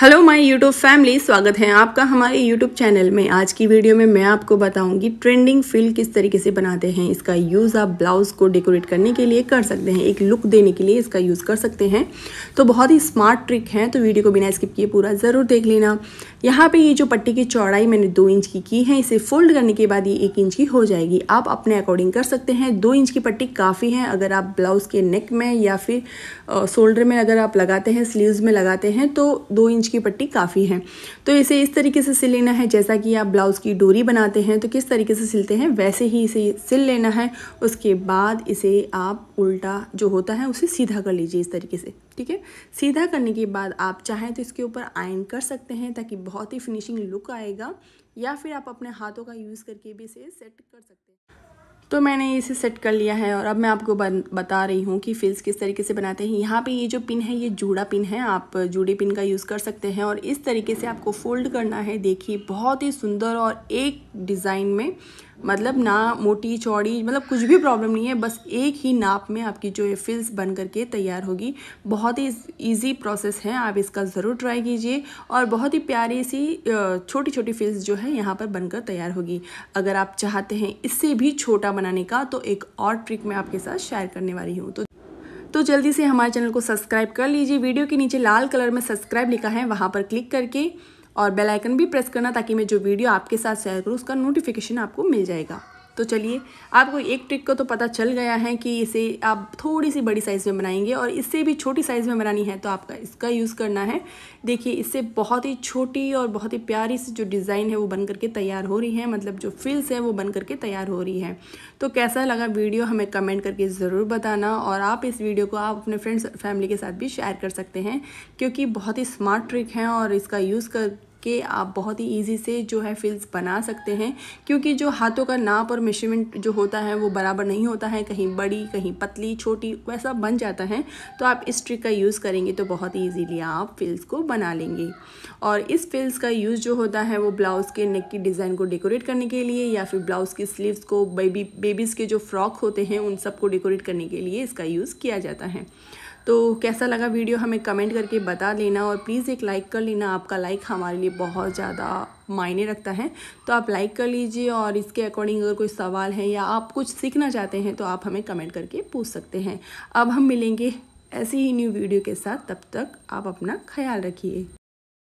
hello my YouTube family स्वागत है आपका हमारे यूट्यूब चैनल में आज की वीडियो में मैं आपको बताऊंगी ट्रेंडिंग फिल किस तरीके से बनाते हैं इसका यूज़ आप ब्लाउज़ को डेकोरेट करने के लिए कर सकते हैं एक लुक देने के लिए इसका यूज़ कर सकते हैं तो बहुत ही स्मार्ट ट्रिक है तो वीडियो को बिना स्किप किए पूरा ज़रूर देख लेना यहाँ पर ये जो पट्टी की चौड़ाई मैंने दो इंच की की है इसे फोल्ड करने के बाद ये एक इंच की हो जाएगी आप अपने अकॉर्डिंग कर सकते हैं दो इंच की पट्टी काफ़ी है अगर आप ब्लाउज़ के नेक में या फिर शोल्डर में अगर आप लगाते हैं स्लीव्स में लगाते हैं तो दो इंच की पट्टी काफ़ी है तो इसे इस तरीके से सिल लेना है जैसा कि आप ब्लाउज़ की डोरी बनाते हैं तो किस तरीके से सिलते हैं वैसे ही इसे सिल लेना है उसके बाद इसे आप उल्टा जो होता है उसे सीधा कर लीजिए इस तरीके से ठीक है सीधा करने के बाद आप चाहें तो इसके ऊपर आयन कर सकते हैं ताकि बहुत ही फिनिशिंग लुक आएगा या फिर आप अपने हाथों का यूज़ करके भी इसे सेट कर सकते हैं तो मैंने इसे सेट कर लिया है और अब मैं आपको बन, बता रही हूँ कि फिल्स किस तरीके से बनाते हैं यहाँ पे ये जो पिन है ये जूड़ा पिन है आप जूड़े पिन का यूज़ कर सकते हैं और इस तरीके से आपको फोल्ड करना है देखिए बहुत ही सुंदर और एक डिज़ाइन में मतलब ना मोटी चौड़ी मतलब कुछ भी प्रॉब्लम नहीं है बस एक ही नाप में आपकी जो ये फिल्स बन करके तैयार होगी बहुत ही ईजी प्रोसेस है आप इसका ज़रूर ट्राई कीजिए और बहुत ही प्यारी सी छोटी छोटी फिल्स जो है यहाँ पर बनकर तैयार होगी अगर आप चाहते हैं इससे भी छोटा बनाने का तो एक और ट्रिक मैं आपके साथ शेयर करने वाली हूँ तो तो जल्दी से हमारे चैनल को सब्सक्राइब कर लीजिए वीडियो के नीचे लाल कलर में सब्सक्राइब लिखा है वहाँ पर क्लिक करके और बेल आइकन भी प्रेस करना ताकि मैं जो वीडियो आपके साथ शेयर करूँ उसका नोटिफिकेशन आपको मिल जाएगा तो चलिए आपको एक ट्रिक को तो पता चल गया है कि इसे आप थोड़ी सी बड़ी साइज़ में बनाएंगे और इससे भी छोटी साइज़ में बनानी है तो आपका इसका यूज़ करना है देखिए इससे बहुत ही छोटी और बहुत ही प्यारी सी जो डिज़ाइन है वो बन करके तैयार हो रही है मतलब जो फिल्स है वो बन करके तैयार हो रही है तो कैसा लगा वीडियो हमें कमेंट करके ज़रूर बताना और आप इस वीडियो को आप अपने फ्रेंड्स फैमिली के साथ भी शेयर कर सकते हैं क्योंकि बहुत ही स्मार्ट ट्रिक है और इसका यूज़ कर के आप बहुत ही ईजी से जो है फिल्स बना सकते हैं क्योंकि जो हाथों का नाप और मेजरमेंट जो होता है वो बराबर नहीं होता है कहीं बड़ी कहीं पतली छोटी वैसा बन जाता है तो आप इस ट्रिक का यूज़ करेंगे तो बहुत ईजीली आप फिल्स को बना लेंगे और इस फिल्स का यूज़ जो होता है वो ब्लाउज़ के नेक की डिज़ाइन को डेकोरेट करने के लिए या फिर ब्लाउज़ की स्लीव्स को बेबी बेबीज़ के जो फ्रॉक होते हैं उन सबको डेकोरेट करने के लिए इसका यूज़ किया जाता है तो कैसा लगा वीडियो हमें कमेंट करके बता लेना और प्लीज़ एक लाइक कर लेना आपका लाइक हमारे लिए बहुत ज़्यादा मायने रखता है तो आप लाइक कर लीजिए और इसके अकॉर्डिंग अगर कोई सवाल है या आप कुछ सीखना चाहते हैं तो आप हमें कमेंट करके पूछ सकते हैं अब हम मिलेंगे ऐसी ही न्यू वीडियो के साथ तब तक आप अपना ख्याल रखिए